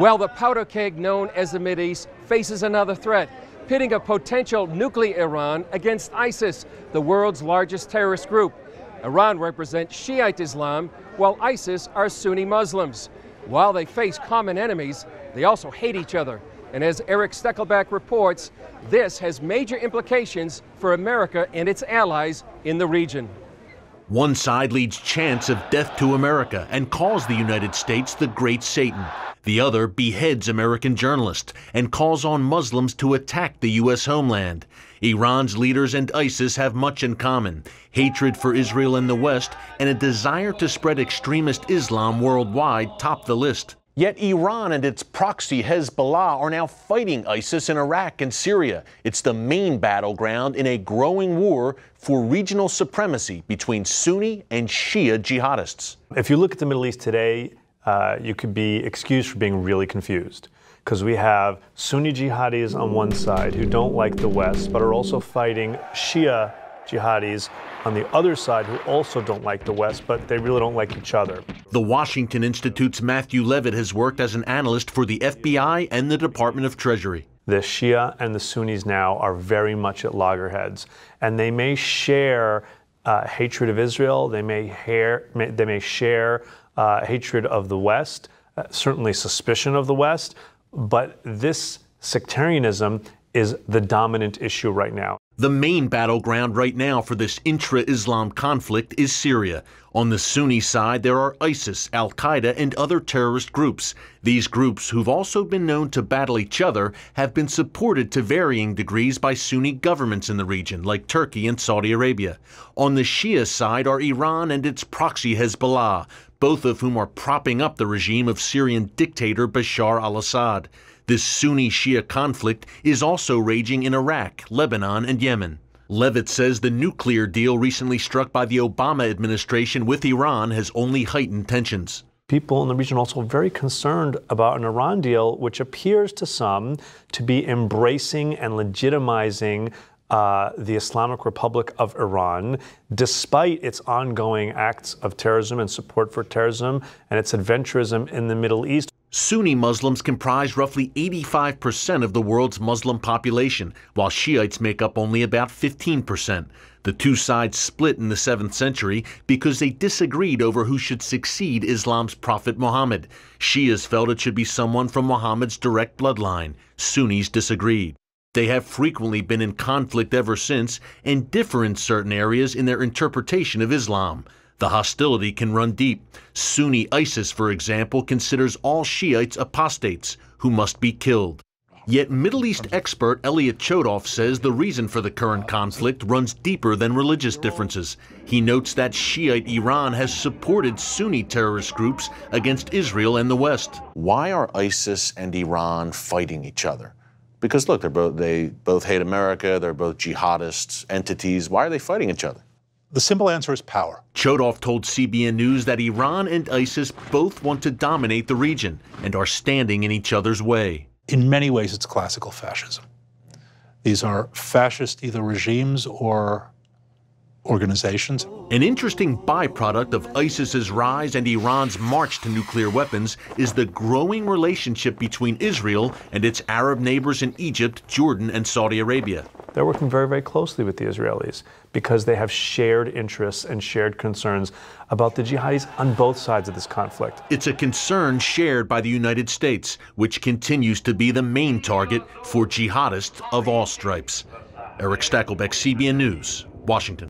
Well, the powder keg known as the Mideast faces another threat, pitting a potential nuclear Iran against ISIS, the world's largest terrorist group. Iran represents Shiite Islam, while ISIS are Sunni Muslims. While they face common enemies, they also hate each other. And as Eric Steckelback reports, this has major implications for America and its allies in the region. One side leads chants of death to America and calls the United States the Great Satan. The other beheads American journalists and calls on Muslims to attack the U.S. homeland. Iran's leaders and ISIS have much in common hatred for Israel and the West, and a desire to spread extremist Islam worldwide top the list. Yet Iran and its proxy Hezbollah are now fighting ISIS in Iraq and Syria. It's the main battleground in a growing war for regional supremacy between Sunni and Shia jihadists. If you look at the Middle East today, uh, you could be excused for being really confused because we have Sunni jihadis on one side who don't like the West but are also fighting Shia jihadis on the other side who also don't like the West, but they really don't like each other. The Washington Institute's Matthew Levitt has worked as an analyst for the FBI and the Department of Treasury. The Shia and the Sunnis now are very much at loggerheads, and they may share uh, hatred of Israel, they may, hair, may, they may share uh, hatred of the West, uh, certainly suspicion of the West, but this sectarianism is the dominant issue right now. The main battleground right now for this intra Islam conflict is Syria. On the Sunni side, there are ISIS, Al Qaeda, and other terrorist groups. These groups, who've also been known to battle each other, have been supported to varying degrees by Sunni governments in the region, like Turkey and Saudi Arabia. On the Shia side are Iran and its proxy Hezbollah, both of whom are propping up the regime of Syrian dictator Bashar al Assad. This Sunni Shia conflict is also raging in Iraq, Lebanon, and Yemen. Levitt says the nuclear deal recently struck by the Obama administration with Iran has only heightened tensions. People in the region are also very concerned about an Iran deal, which appears to some to be embracing and legitimizing uh, the Islamic Republic of Iran, despite its ongoing acts of terrorism and support for terrorism and its adventurism in the Middle East. Sunni Muslims comprise roughly 85% of the world's Muslim population, while Shiites make up only about 15%. The two sides split in the 7th century because they disagreed over who should succeed Islam's prophet Muhammad. Shias felt it should be someone from Muhammad's direct bloodline. Sunnis disagreed. They have frequently been in conflict ever since and differ in certain areas in their interpretation of Islam. The hostility can run deep. Sunni ISIS, for example, considers all Shiites apostates who must be killed. Yet Middle East expert Elliot Chodoff says the reason for the current conflict runs deeper than religious differences. He notes that Shiite Iran has supported Sunni terrorist groups against Israel and the West. Why are ISIS and Iran fighting each other? Because look, both, they both hate America, they're both jihadist entities. Why are they fighting each other? The simple answer is power. Chodov told CBN News that Iran and ISIS both want to dominate the region and are standing in each other's way. In many ways, it's classical fascism. These are fascist either regimes or organizations. An interesting byproduct of ISIS's rise and Iran's march to nuclear weapons is the growing relationship between Israel and its Arab neighbors in Egypt, Jordan, and Saudi Arabia. They're working very, very closely with the Israelis because they have shared interests and shared concerns about the jihadis on both sides of this conflict. It's a concern shared by the United States, which continues to be the main target for jihadists of all stripes. Eric Stackelbeck, CBN News, Washington.